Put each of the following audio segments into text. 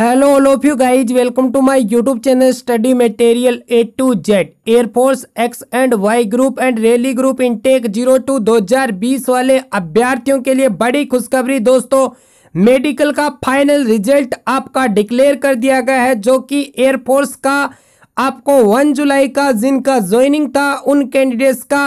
hello all of you guys welcome to my YouTube channel study material A to Z air force X and Y group and rally group intake zero two 2020 वाले अभ्यर्थियों के लिए बड़ी खुशखबरी दोस्तों medical का final result आपका declare कर दिया गया है जो कि एयरफोर्स का आपको वन जुलाई का जिनका ज्वाइनिंग था उन कैंडिडेट्स का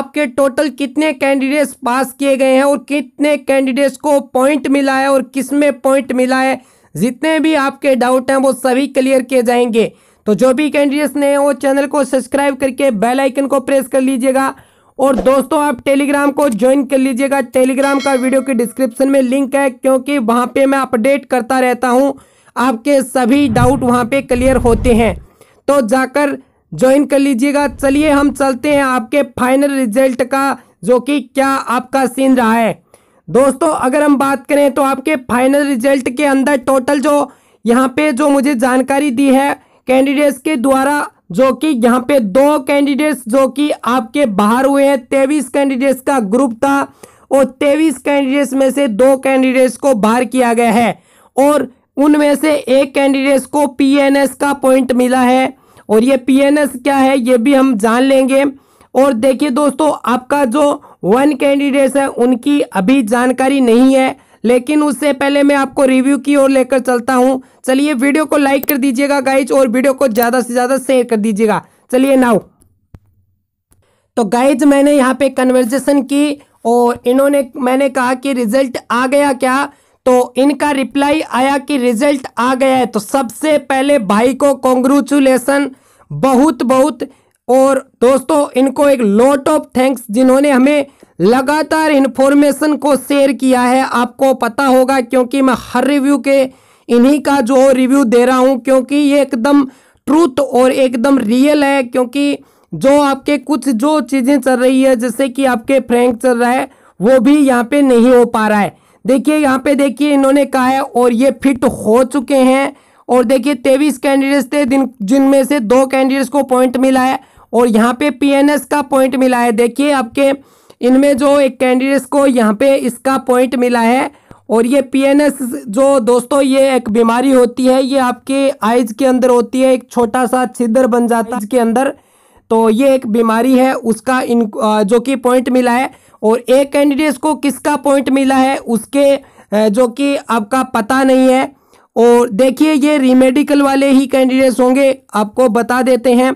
आपके टोटल कितने कैंडिडेट्स पास किए गए हैं और कितने कैंडिडेट्स को पॉइंट मिला है और किस में पॉइंट मिला है जितने भी आपके डाउट हैं वो सभी क्लियर किए जाएंगे तो जो भी कैंडिडेट्स ने वो चैनल को सब्सक्राइब करके बेल आइकन को प्रेस कर लीजिएगा और दोस्तों आप टेलीग्राम को ज्वाइन कर लीजिएगा टेलीग्राम का वीडियो के डिस्क्रिप्शन में लिंक है क्योंकि वहाँ पे मैं अपडेट करता रहता हूँ आपके सभी डाउट वहाँ पे क्लियर होते हैं तो जाकर ज्वाइन कर लीजिएगा चलिए हम चलते हैं आपके फाइनल रिजल्ट का जो कि क्या आपका सीन रहा है दोस्तों अगर हम बात करें तो आपके फाइनल रिजल्ट के अंदर टोटल जो यहाँ पे जो मुझे जानकारी दी है कैंडिडेट्स के द्वारा जो कि यहाँ पे दो कैंडिडेट्स जो कि आपके बाहर हुए हैं तेईस कैंडिडेट्स का ग्रुप था और तेईस कैंडिडेट्स में से दो कैंडिडेट्स को बाहर किया गया है और उनमें से एक कैंडिडेट्स को पीएनएस का पॉइंट मिला है और ये पीएनएस क्या है ये भी हम जान लेंगे और देखिए दोस्तों आपका जो वन कैंडिडेट है उनकी अभी जानकारी नहीं है लेकिन उससे पहले मैं आपको रिव्यू की ओर लेकर चलता हूं चलिए वीडियो को लाइक कर दीजिएगा गाइज और वीडियो को ज़्यादा से ज़्यादा शेयर कर दीजिएगा चलिए नाउ तो गाइज मैंने यहाँ पे कन्वर्जेशन की और इन्होंने मैंने कहा कि रिजल्ट आ गया क्या तो इनका रिप्लाई आया कि रिजल्ट आ गया है तो सबसे पहले भाई को कॉन्ग्रेचुलेसन बहुत बहुत और दोस्तों इनको एक लॉट ऑफ थैंक्स जिन्होंने हमें लगातार इन्फॉर्मेशन को शेयर किया है आपको पता होगा क्योंकि मैं हर रिव्यू के इन्हीं का जो रिव्यू दे रहा हूं क्योंकि ये एकदम ट्रूथ और एकदम रियल है क्योंकि जो आपके कुछ जो चीज़ें चल रही है जैसे कि आपके फ्रैंक चल रहा है वो भी यहाँ पर नहीं हो पा रहा है देखिए यहाँ पे देखिए इन्होंने कहा है और ये फिट हो चुके हैं और देखिए तेईस कैंडिडेट्स थे जिनमें से दो कैंडिडेट्स को पॉइंट मिला है और यहाँ पे पीएनएस का पॉइंट मिला है देखिए आपके इनमें जो एक कैंडिडेट्स को यहाँ पे इसका पॉइंट मिला है और ये पीएनएस जो दोस्तों ये एक बीमारी होती है ये आपके आइज के अंदर होती है एक छोटा सा छिद्र बन जाता है के अंदर तो ये एक बीमारी है उसका इन जो कि पॉइंट मिला है और एक कैंडिडेट्स को किसका पॉइंट मिला है उसके जो कि आपका पता नहीं है और देखिए ये रिमेडिकल वाले ही कैंडिडेट्स होंगे आपको बता देते हैं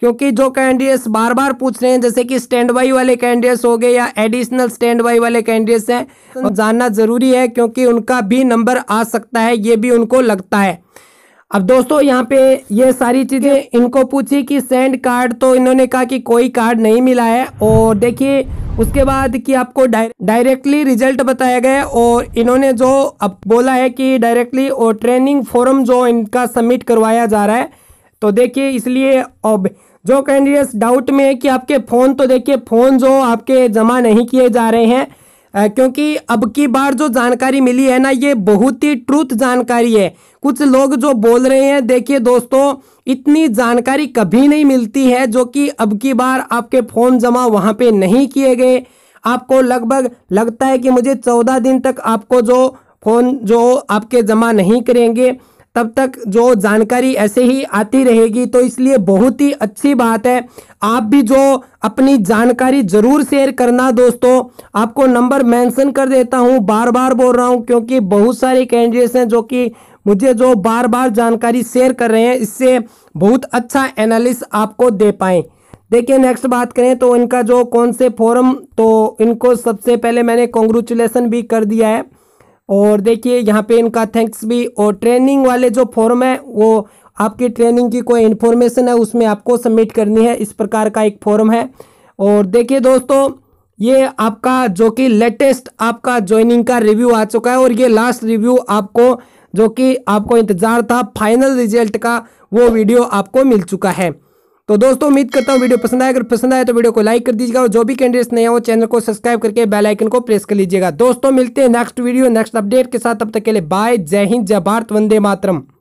क्योंकि जो कैंडिडेट्स बार बार पूछ रहे हैं जैसे कि स्टैंड बाई वाले कैंडिडेट्स हो गए या एडिशनल स्टैंड बाई वाले कैंडिडेट्स हैं तो जानना ज़रूरी है क्योंकि उनका भी नंबर आ सकता है ये भी उनको लगता है अब दोस्तों यहाँ पे ये सारी चीज़ें इनको पूछी कि सेंड कार्ड तो इन्होंने कहा कि कोई कार्ड नहीं मिला है और देखिए उसके बाद कि आपको डायरेक्टली रिजल्ट बताया गया और इन्होंने जो अब बोला है कि डायरेक्टली और ट्रेनिंग फॉरम जो इनका सबमिट करवाया जा रहा है तो देखिए इसलिए अब जो कैंडिडेट्स डाउट में है कि आपके फ़ोन तो देखिए फ़ोन जो आपके जमा नहीं किए जा रहे हैं क्योंकि अब की बार जो जानकारी मिली है ना ये बहुत ही ट्रूथ जानकारी है कुछ लोग जो बोल रहे हैं देखिए दोस्तों इतनी जानकारी कभी नहीं मिलती है जो कि अब की बार आपके फ़ोन जमा वहाँ पे नहीं किए गए आपको लगभग लगता है कि मुझे चौदह दिन तक आपको जो फ़ोन जो आपके जमा नहीं करेंगे तब तक जो जानकारी ऐसे ही आती रहेगी तो इसलिए बहुत ही अच्छी बात है आप भी जो अपनी जानकारी जरूर शेयर करना दोस्तों आपको नंबर मेंशन कर देता हूं बार बार बोल रहा हूं क्योंकि बहुत सारे कैंडिडेट्स हैं जो कि मुझे जो बार बार जानकारी शेयर कर रहे हैं इससे बहुत अच्छा एनालिस आपको दे पाएँ देखिए नेक्स्ट बात करें तो इनका जो कौन से फॉरम तो इनको सबसे पहले मैंने कॉन्ग्रेचुलेसन भी कर दिया है और देखिए यहाँ पे इनका थैंक्स भी और ट्रेनिंग वाले जो फॉर्म है वो आपकी ट्रेनिंग की कोई इन्फॉर्मेशन है उसमें आपको सबमिट करनी है इस प्रकार का एक फॉर्म है और देखिए दोस्तों ये आपका जो कि लेटेस्ट आपका ज्वाइनिंग का रिव्यू आ चुका है और ये लास्ट रिव्यू आपको जो कि आपको इंतज़ार था फाइनल रिजल्ट का वो वीडियो आपको मिल चुका है तो दोस्तों उम्मीद करता हूँ वीडियो पसंद आए अगर पसंद आए तो वीडियो को लाइक कर दीजिएगा और जो भी कैंडिडेट्स नए हो चैनल को सब्सक्राइब करके बेल आइकन को प्रेस कर लीजिएगा दोस्तों मिलते हैं नेक्स्ट वीडियो नेक्स्ट अपडेट के साथ तब तक के लिए बाय जय हिंद जय भारत वंदे मातरम